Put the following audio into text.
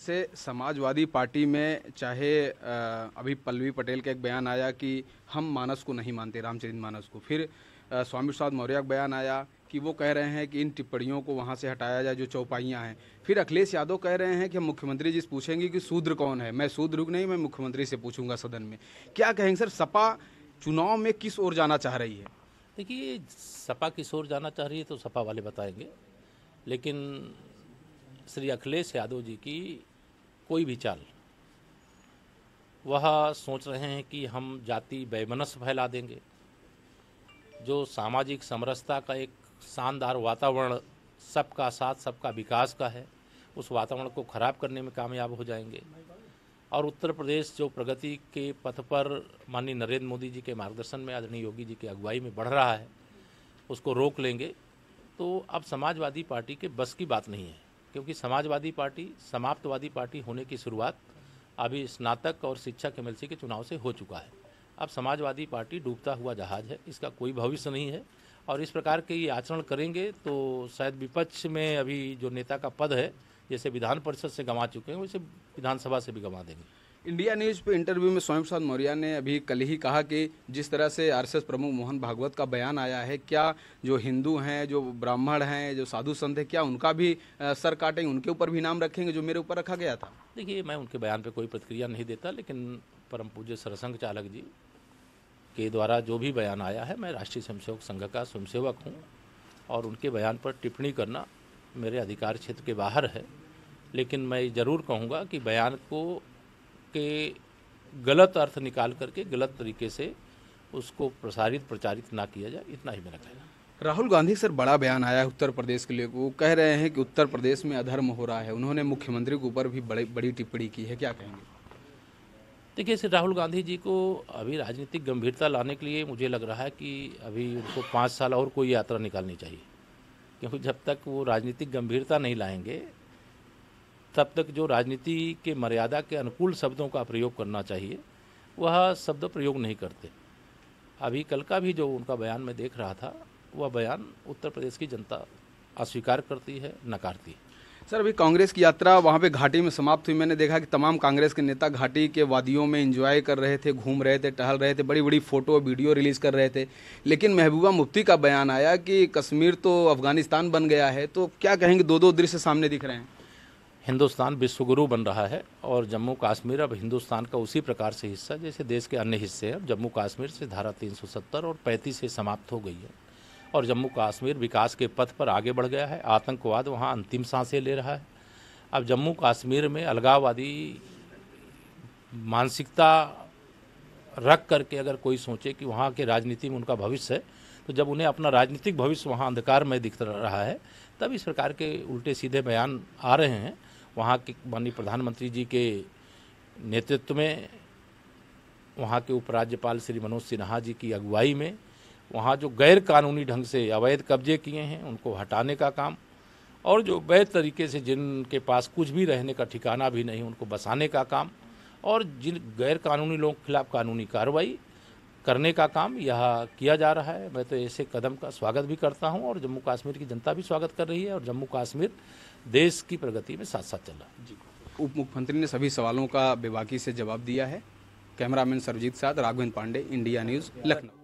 से समाजवादी पार्टी में चाहे अभी पल्लवी पटेल का एक बयान आया कि हम मानस को नहीं मानते रामचरित मानस को फिर स्वामी प्रसाद मौर्य का बयान आया कि वो कह रहे हैं कि इन टिप्पणियों को वहाँ से हटाया जाए जो चौपाइयाँ हैं फिर अखिलेश यादव कह रहे हैं कि हम मुख्यमंत्री जी से पूछेंगे कि शूद्र कौन है मैं शूद्र नहीं मैं मुख्यमंत्री से पूछूंगा सदन में क्या कहेंगे सर सपा चुनाव में किस ओर जाना चाह रही है देखिए सपा किस ओर जाना चाह रही है तो सपा वाले बताएंगे लेकिन श्री अखिलेश यादव जी की कोई भी चाल वह सोच रहे हैं कि हम जाति बेमनस फैला देंगे जो सामाजिक समरसता का एक शानदार वातावरण सबका साथ सबका विकास का है उस वातावरण को खराब करने में कामयाब हो जाएंगे और उत्तर प्रदेश जो प्रगति के पथ पर माननीय नरेंद्र मोदी जी के मार्गदर्शन में आदरणीय योगी जी की अगुवाई में बढ़ रहा है उसको रोक लेंगे तो अब समाजवादी पार्टी के बस की बात नहीं है क्योंकि समाजवादी पार्टी समाप्तवादी पार्टी होने की शुरुआत अभी स्नातक और शिक्षक एम के चुनाव से हो चुका है अब समाजवादी पार्टी डूबता हुआ जहाज है इसका कोई भविष्य नहीं है और इस प्रकार के ये आचरण करेंगे तो शायद विपक्ष में अभी जो नेता का पद है जैसे विधान परिषद से गंवा चुके हैं वैसे विधानसभा से भी गंवा देंगे इंडिया न्यूज़ पे इंटरव्यू में स्वयं प्रसाद मौर्या ने अभी कल ही कहा कि जिस तरह से आरएसएस प्रमुख मोहन भागवत का बयान आया है क्या जो हिंदू हैं जो ब्राह्मण हैं जो साधु संत हैं क्या उनका भी सर काटेंगे उनके ऊपर भी नाम रखेंगे जो मेरे ऊपर रखा गया था देखिए मैं उनके बयान पर कोई प्रतिक्रिया नहीं देता लेकिन परम पूज्य सरसंघ चालक जी के द्वारा जो भी बयान आया है मैं राष्ट्रीय स्वयंसेवक संघ का स्वयंसेवक हूँ और उनके बयान पर टिप्पणी करना मेरे अधिकार क्षेत्र के बाहर है लेकिन मैं ज़रूर कहूँगा कि बयान को के गलत अर्थ निकाल करके गलत तरीके से उसको प्रसारित प्रचारित ना किया जाए इतना ही मेरा कहना राहुल गांधी सर बड़ा बयान आया है उत्तर प्रदेश के लिए वो कह रहे हैं कि उत्तर प्रदेश में अधर्म हो रहा है उन्होंने मुख्यमंत्री के ऊपर भी बड़ी बड़ी टिप्पणी की है क्या कहेंगे देखिए सर राहुल गांधी जी को अभी राजनीतिक गंभीरता लाने के लिए मुझे लग रहा है कि अभी उनको पाँच साल और कोई यात्रा निकालनी चाहिए क्योंकि जब तक वो राजनीतिक गंभीरता नहीं लाएंगे तब तक जो राजनीति के मर्यादा के अनुकूल शब्दों का प्रयोग करना चाहिए वह शब्द प्रयोग नहीं करते अभी कल का भी जो उनका बयान मैं देख रहा था वह बयान उत्तर प्रदेश की जनता अस्वीकार करती है नकारती है सर अभी कांग्रेस की यात्रा वहाँ पे घाटी में समाप्त हुई मैंने देखा कि तमाम कांग्रेस के नेता घाटी के वादियों में एंजॉय कर रहे थे घूम रहे थे टहल रहे थे बड़ी बड़ी फ़ोटो वीडियो रिलीज़ कर रहे थे लेकिन महबूबा मुफ्ती का बयान आया कि कश्मीर तो अफगानिस्तान बन गया है तो क्या कहेंगे दो दो दृश्य सामने दिख रहे हैं हिंदुस्तान विश्वगुरु बन रहा है और जम्मू कश्मीर अब हिंदुस्तान का उसी प्रकार से हिस्सा जैसे देश के अन्य हिस्से हैं जम्मू कश्मीर से धारा 370 और 35 से समाप्त हो गई है और जम्मू कश्मीर विकास के पथ पर आगे बढ़ गया है आतंकवाद वहाँ अंतिम सांसें ले रहा है अब जम्मू कश्मीर में अलगाववादी मानसिकता रख करके अगर कोई सोचे कि वहाँ के राजनीति में उनका भविष्य है तो जब उन्हें अपना राजनीतिक भविष्य वहाँ अंधकार में दिख रहा है तब इस प्रकार के उल्टे सीधे बयान आ रहे हैं वहाँ के माननीय प्रधानमंत्री जी के नेतृत्व में वहाँ के उपराज्यपाल श्री मनोज सिन्हा जी की अगुवाई में वहाँ जो गैर कानूनी ढंग से अवैध कब्जे किए हैं उनको हटाने का काम और जो वैध तरीके से जिनके पास कुछ भी रहने का ठिकाना भी नहीं उनको बसाने का काम और जिन गैर कानूनी लोगों के खिलाफ कानूनी कार्रवाई करने का काम यह किया जा रहा है मैं तो ऐसे कदम का स्वागत भी करता हूँ और जम्मू कश्मीर की जनता भी स्वागत कर रही है और जम्मू कश्मीर देश की प्रगति में साथ साथ चल रहा है जी उप मुख्यमंत्री ने सभी सवालों का बेबाकी से जवाब दिया है कैमरामैन सरजीत साध राघवेंद्र पांडे इंडिया न्यूज़ लखनऊ